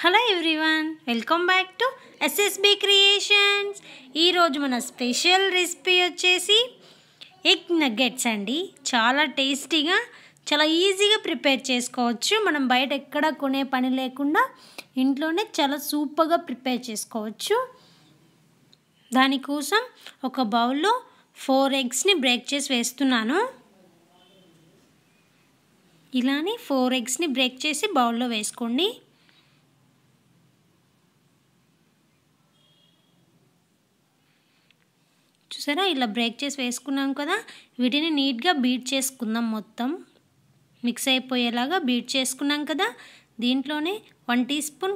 hello everyone welcome back to SSB creations ఈరోజు మన special recipe వచ్చేసి ఎగ్ నగ్గెట్స్ అండి చాలా టేస్టీగా చాలా ఈజీగా ప్రిపేర్ చేసుకోవచ్చు మనం బయట ఎక్కడ కొనే పని లేకుండా ఇంట్లోనే చాలా సూపర్గా ప్రిపేర్ చేసుకోవచ్చు దానికోసం ఒక బౌల్లో ఫోర్ ఎగ్స్ని బ్రేక్ చేసి వేస్తున్నాను ఇలానే ఫోర్ ఎగ్స్ని బ్రేక్ చేసి బౌల్లో వేసుకోండి చూసారా ఇలా బ్రేక్ చేసి వేసుకున్నాం కదా వీటిని నీట్గా బీట్ చేసుకుందాం మొత్తం మిక్స్ అయిపోయేలాగా బీట్ చేసుకున్నాం కదా దీంట్లోనే వన్ టీ స్పూన్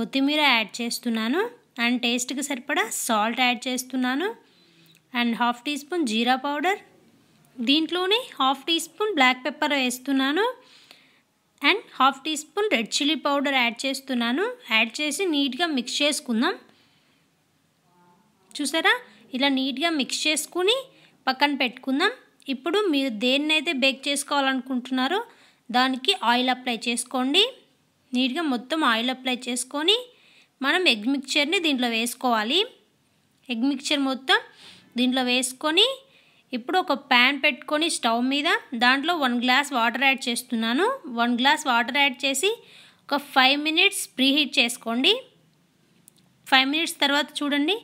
కొత్తిమీర యాడ్ చేస్తున్నాను అండ్ టేస్ట్కి సరిపడా సాల్ట్ యాడ్ చేస్తున్నాను and half teaspoon jeera powder దీంట్లోనే half teaspoon black pepper వేస్తున్నాను and half teaspoon red chilli powder add చేస్తున్నాను యాడ్ చేసి నీట్గా మిక్స్ చేసుకుందాం చూసారా ఇలా నీట్గా మిక్స్ చేసుకుని పక్కన పెట్టుకుందాం ఇప్పుడు మీరు దేన్నైతే బేక్ చేసుకోవాలనుకుంటున్నారో దానికి ఆయిల్ అప్లై చేసుకోండి నీట్గా మొత్తం ఆయిల్ అప్లై చేసుకొని మనం ఎగ్ మిక్చర్ని దీంట్లో వేసుకోవాలి ఎగ్ మిక్చర్ మొత్తం దీంట్లో వేసుకొని ఇప్పుడు ఒక ప్యాన్ పెట్టుకొని స్టవ్ మీద దాంట్లో వన్ గ్లాస్ వాటర్ యాడ్ చేస్తున్నాను వన్ గ్లాస్ వాటర్ యాడ్ చేసి ఒక ఫైవ్ మినిట్స్ ప్రీహీట్ చేసుకోండి ఫైవ్ మినిట్స్ తర్వాత చూడండి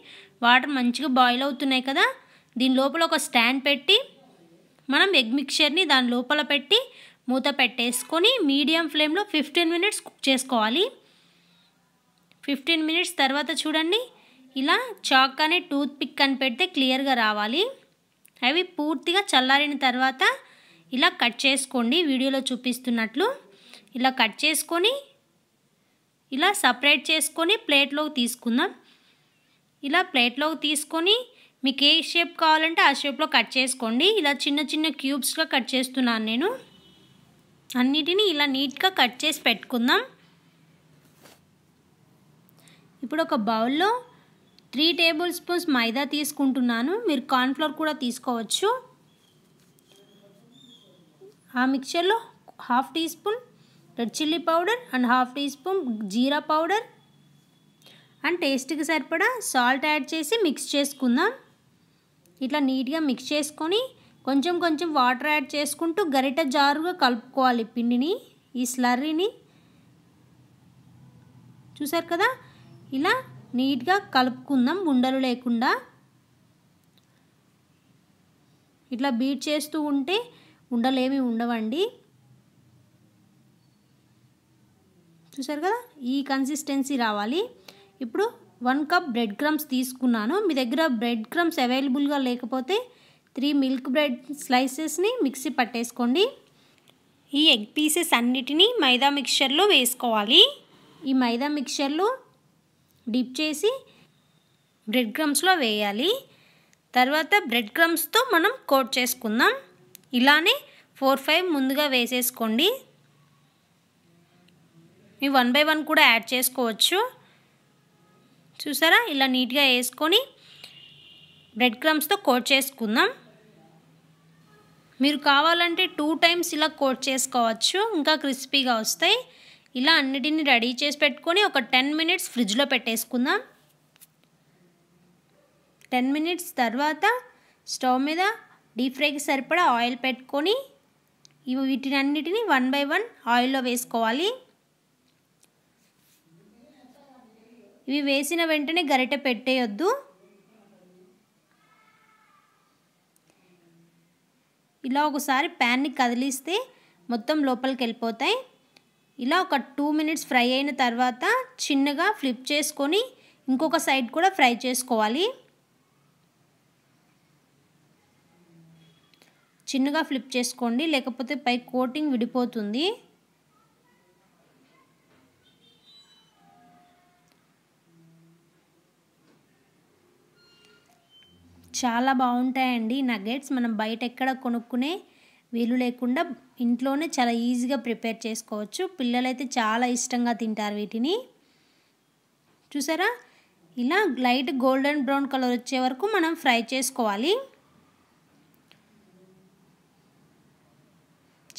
వాటర్ మంచిగా బాయిల్ అవుతున్నాయి కదా దీని లోపల ఒక స్టాండ్ పెట్టి మనం ఎగ్ మిక్చర్ని దాని లోపల పెట్టి మూత పెట్టేసుకొని మీడియం ఫ్లేమ్లో ఫిఫ్టీన్ మినిట్స్ కుక్ చేసుకోవాలి ఫిఫ్టీన్ మినిట్స్ తర్వాత చూడండి ఇలా చాక్ అని టూత్ పిక్ అని పెడితే క్లియర్గా రావాలి అవి పూర్తిగా చల్లారిన తర్వాత ఇలా కట్ చేసుకోండి వీడియోలో చూపిస్తున్నట్లు ఇలా కట్ చేసుకొని ఇలా సపరేట్ చేసుకొని ప్లేట్లోకి తీసుకుందాం ఇలా ప్లేట్లోకి తీసుకొని మీకు ఏ షేప్ కావాలంటే ఆ షేప్లో కట్ చేసుకోండి ఇలా చిన్న చిన్న క్యూబ్స్గా కట్ చేస్తున్నాను నేను అన్నిటినీ ఇలా నీట్గా కట్ చేసి పెట్టుకుందాం ఇప్పుడు ఒక బౌల్లో త్రీ టేబుల్ స్పూన్స్ మైదా తీసుకుంటున్నాను మీరు కార్న్ఫ్లోర్ కూడా తీసుకోవచ్చు ఆ మిక్చర్లో half teaspoon red chilli powder and half teaspoon jeera powder and టేస్ట్కి సరిపడా సాల్ట్ యాడ్ చేసి మిక్స్ చేసుకుందాం ఇట్లా నీట్గా మిక్స్ చేసుకొని కొంచెం కొంచెం వాటర్ యాడ్ చేసుకుంటూ గరిట జారుగా కలుపుకోవాలి పిండిని ఈ స్లర్రీని చూసారు కదా ఇలా నీట్గా కలుపుకుందాం ఉండలు లేకుండా ఇట్లా బీట్ చేస్తూ ఉంటే ఉండలేమి ఉండవండి చూసారు కదా ఈ కన్సిస్టెన్సీ రావాలి ఇప్పుడు వన్ కప్ బ్రెడ్ క్రమ్స్ తీసుకున్నాను మీ దగ్గర బ్రెడ్ క్రమ్స్ అవైలబుల్గా లేకపోతే త్రీ మిల్క్ బ్రెడ్ స్లైసెస్ని మిక్సీ పట్టేసుకోండి ఈ ఎగ్ పీసెస్ అన్నిటినీ మైదా మిక్చర్లో వేసుకోవాలి ఈ మైదా మిక్చర్లో డిప్ చేసి బ్రెడ్ క్రమ్స్లో వేయాలి తర్వాత బ్రెడ్ క్రమ్స్తో మనం కోట్ చేసుకుందాం ఇలానే ఫోర్ ఫైవ్ ముందుగా వేసేసుకోండి మీ వన్ బై వన్ కూడా యాడ్ చేసుకోవచ్చు చూసారా ఇలా నీట్గా వేసుకొని బ్రెడ్ క్రమ్స్తో కోట్ చేసుకుందాం మీరు కావాలంటే టూ టైమ్స్ ఇలా కోట్ చేసుకోవచ్చు ఇంకా క్రిస్పీగా వస్తాయి ఇలా అన్నిటిని రెడీ చేసి పెట్టుకొని ఒక టెన్ మినిట్స్ ఫ్రిడ్జ్లో పెట్టేసుకుందాం టెన్ మినిట్స్ తర్వాత స్టవ్ మీద డీప్ ఫ్రైకి సరిపడా ఆయిల్ పెట్టుకొని వీటినన్నిటిని వన్ బై వన్ ఆయిల్లో వేసుకోవాలి ఇవి వేసిన వెంటనే గరిటె పెట్టేయొద్దు ఇలా ఒకసారి ప్యాన్ని కదిలిస్తే మొత్తం లోపలికి వెళ్ళిపోతాయి ఇలా ఒక టూ మినిట్స్ ఫ్రై అయిన తర్వాత చిన్నగా ఫ్లిప్ చేసుకొని ఇంకొక సైడ్ కూడా ఫ్రై చేసుకోవాలి చిన్నగా ఫ్లిప్ చేసుకోండి లేకపోతే పై కోటింగ్ విడిపోతుంది చాలా బాగుంటాయండి నగ్గెట్స్ మనం బయట ఎక్కడ కొనుక్కునే వీలు లేకుండా ఇంట్లోనే చాలా ఈజీగా ప్రిపేర్ చేసుకోవచ్చు పిల్లలైతే చాలా ఇష్టంగా తింటారు వీటిని చూసారా ఇలా లైట్ గోల్డెన్ బ్రౌన్ కలర్ వచ్చే వరకు మనం ఫ్రై చేసుకోవాలి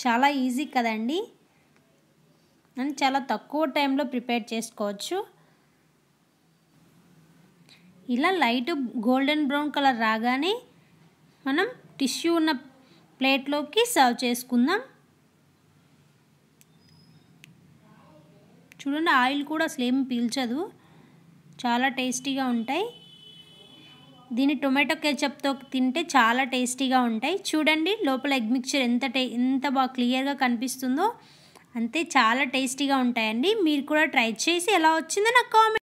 చాలా ఈజీ కదండి అని చాలా తక్కువ టైంలో ప్రిపేర్ చేసుకోవచ్చు ఇలా లైట్ గోల్డెన్ బ్రౌన్ కలర్ రాగానే మనం టిష్యూ ఉన్న ప్లేట్లోకి సర్వ్ చేసుకుందాం చూడండి ఆయిల్ కూడా అసలు ఏమి పీల్చదు చాలా టేస్టీగా ఉంటాయి దీన్ని టొమాటో కెచప్తో తింటే చాలా టేస్టీగా ఉంటాయి చూడండి లోపల ఎగ్ మిక్చర్ ఎంత టే ఎంత బాగా క్లియర్గా కనిపిస్తుందో అంతే చాలా టేస్టీగా ఉంటాయండి మీరు కూడా ట్రై చేసి ఎలా వచ్చిందో నాకు కామెంట్